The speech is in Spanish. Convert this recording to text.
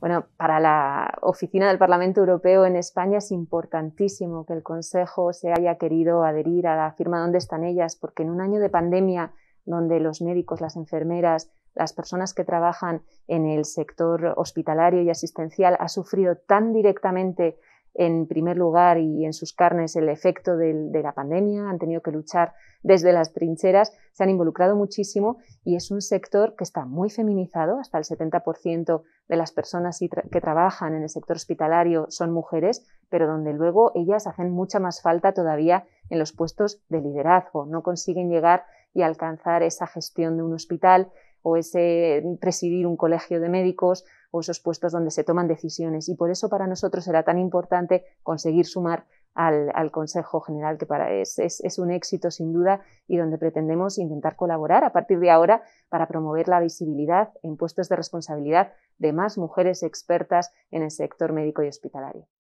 Bueno, para la oficina del Parlamento Europeo en España es importantísimo que el Consejo se haya querido adherir a la firma donde están ellas, porque en un año de pandemia donde los médicos, las enfermeras, las personas que trabajan en el sector hospitalario y asistencial ha sufrido tan directamente en primer lugar y en sus carnes el efecto de la pandemia, han tenido que luchar desde las trincheras, se han involucrado muchísimo y es un sector que está muy feminizado, hasta el 70% de las personas que trabajan en el sector hospitalario son mujeres, pero donde luego ellas hacen mucha más falta todavía en los puestos de liderazgo, no consiguen llegar y alcanzar esa gestión de un hospital, o ese presidir un colegio de médicos o esos puestos donde se toman decisiones. Y por eso para nosotros era tan importante conseguir sumar al, Consejo General, que para es, un éxito sin duda y donde pretendemos intentar colaborar a partir de ahora para promover la visibilidad en puestos de responsabilidad de más mujeres expertas en el sector médico y hospitalario.